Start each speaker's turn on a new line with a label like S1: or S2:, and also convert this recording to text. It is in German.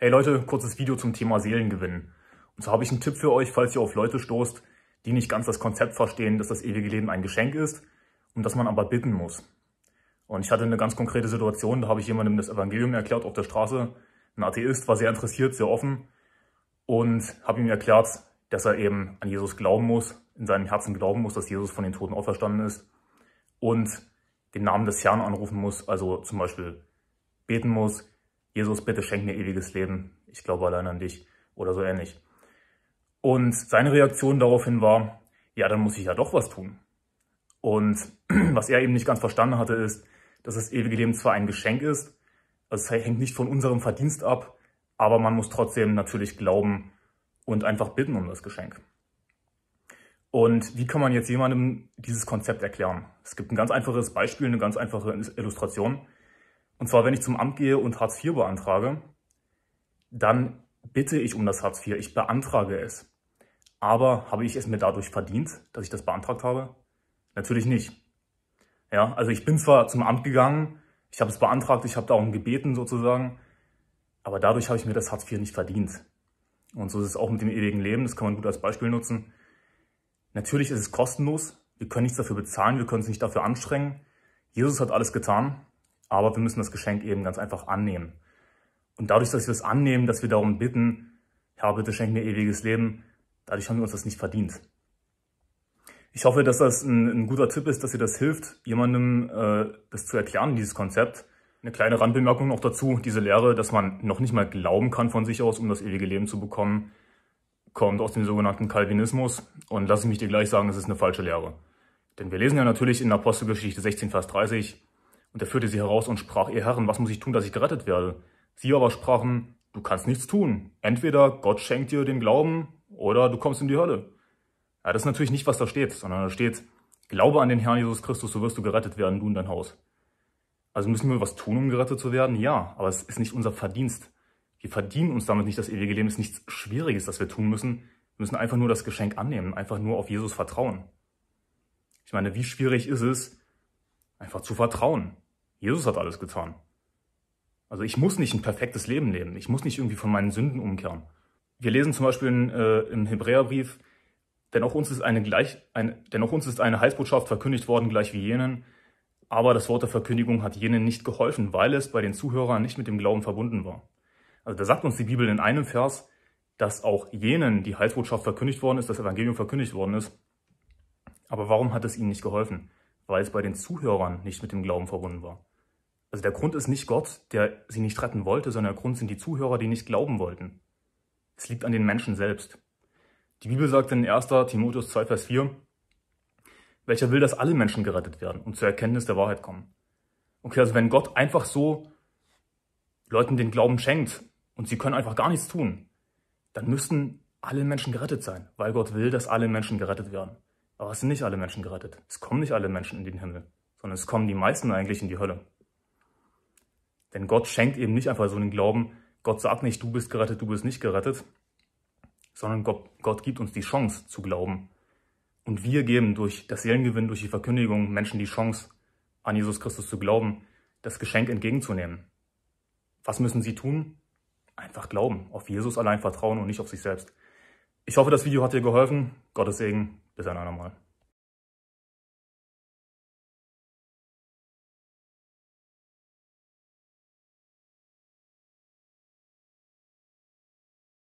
S1: Hey Leute, kurzes Video zum Thema Seelengewinn. Und zwar habe ich einen Tipp für euch, falls ihr auf Leute stoßt, die nicht ganz das Konzept verstehen, dass das ewige Leben ein Geschenk ist und dass man aber bitten muss. Und ich hatte eine ganz konkrete Situation, da habe ich jemandem das Evangelium erklärt auf der Straße. Ein Atheist war sehr interessiert, sehr offen und habe ihm erklärt, dass er eben an Jesus glauben muss, in seinem Herzen glauben muss, dass Jesus von den Toten auferstanden ist und den Namen des Herrn anrufen muss, also zum Beispiel beten muss, Jesus, bitte schenk mir ewiges Leben. Ich glaube allein an dich oder so ähnlich. Und seine Reaktion daraufhin war, ja, dann muss ich ja doch was tun. Und was er eben nicht ganz verstanden hatte, ist, dass das ewige Leben zwar ein Geschenk ist, also es hängt nicht von unserem Verdienst ab, aber man muss trotzdem natürlich glauben und einfach bitten um das Geschenk. Und wie kann man jetzt jemandem dieses Konzept erklären? Es gibt ein ganz einfaches Beispiel, eine ganz einfache Illustration. Und zwar, wenn ich zum Amt gehe und Hartz IV beantrage, dann bitte ich um das Hartz IV, ich beantrage es. Aber habe ich es mir dadurch verdient, dass ich das beantragt habe? Natürlich nicht. Ja, also ich bin zwar zum Amt gegangen, ich habe es beantragt, ich habe darum gebeten sozusagen, aber dadurch habe ich mir das Hartz IV nicht verdient. Und so ist es auch mit dem ewigen Leben, das kann man gut als Beispiel nutzen. Natürlich ist es kostenlos, wir können nichts dafür bezahlen, wir können es nicht dafür anstrengen. Jesus hat alles getan, aber wir müssen das Geschenk eben ganz einfach annehmen. Und dadurch, dass wir es annehmen, dass wir darum bitten, Herr, bitte schenk mir ewiges Leben, dadurch haben wir uns das nicht verdient. Ich hoffe, dass das ein, ein guter Tipp ist, dass ihr das hilft, jemandem äh, das zu erklären, dieses Konzept. Eine kleine Randbemerkung noch dazu, diese Lehre, dass man noch nicht mal glauben kann von sich aus, um das ewige Leben zu bekommen, kommt aus dem sogenannten Calvinismus und lasse mich dir gleich sagen, es ist eine falsche Lehre. Denn wir lesen ja natürlich in Apostelgeschichte 16, Vers 30, und er führte sie heraus und sprach, ihr Herren, was muss ich tun, dass ich gerettet werde? Sie aber sprachen, du kannst nichts tun. Entweder Gott schenkt dir den Glauben oder du kommst in die Hölle. Ja, das ist natürlich nicht, was da steht, sondern da steht, glaube an den Herrn Jesus Christus, so wirst du gerettet werden, du und dein Haus. Also müssen wir was tun, um gerettet zu werden? Ja, aber es ist nicht unser Verdienst. Wir verdienen uns damit nicht das ewige Leben. Es ist nichts Schwieriges, das wir tun müssen. Wir müssen einfach nur das Geschenk annehmen, einfach nur auf Jesus vertrauen. Ich meine, wie schwierig ist es, einfach zu vertrauen? Jesus hat alles getan. Also ich muss nicht ein perfektes Leben leben. Ich muss nicht irgendwie von meinen Sünden umkehren. Wir lesen zum Beispiel in, äh, im Hebräerbrief, denn auch, uns ist eine gleich, ein, denn auch uns ist eine Heilsbotschaft verkündigt worden, gleich wie jenen. Aber das Wort der Verkündigung hat jenen nicht geholfen, weil es bei den Zuhörern nicht mit dem Glauben verbunden war. Also da sagt uns die Bibel in einem Vers, dass auch jenen die Heilsbotschaft verkündigt worden ist, das Evangelium verkündigt worden ist. Aber warum hat es ihnen nicht geholfen? weil es bei den Zuhörern nicht mit dem Glauben verbunden war. Also der Grund ist nicht Gott, der sie nicht retten wollte, sondern der Grund sind die Zuhörer, die nicht glauben wollten. Es liegt an den Menschen selbst. Die Bibel sagt in 1. Timotheus 2, Vers 4, welcher will, dass alle Menschen gerettet werden und zur Erkenntnis der Wahrheit kommen. Okay, also wenn Gott einfach so Leuten den Glauben schenkt und sie können einfach gar nichts tun, dann müssten alle Menschen gerettet sein, weil Gott will, dass alle Menschen gerettet werden. Aber es sind nicht alle Menschen gerettet. Es kommen nicht alle Menschen in den Himmel, sondern es kommen die meisten eigentlich in die Hölle. Denn Gott schenkt eben nicht einfach so den Glauben, Gott sagt nicht, du bist gerettet, du bist nicht gerettet, sondern Gott, Gott gibt uns die Chance zu glauben. Und wir geben durch das Seelengewinn, durch die Verkündigung Menschen die Chance, an Jesus Christus zu glauben, das Geschenk entgegenzunehmen. Was müssen sie tun? Einfach glauben, auf Jesus allein vertrauen und nicht auf sich selbst. Ich hoffe, das Video hat dir geholfen. Gottes Segen. Bis ein andermal.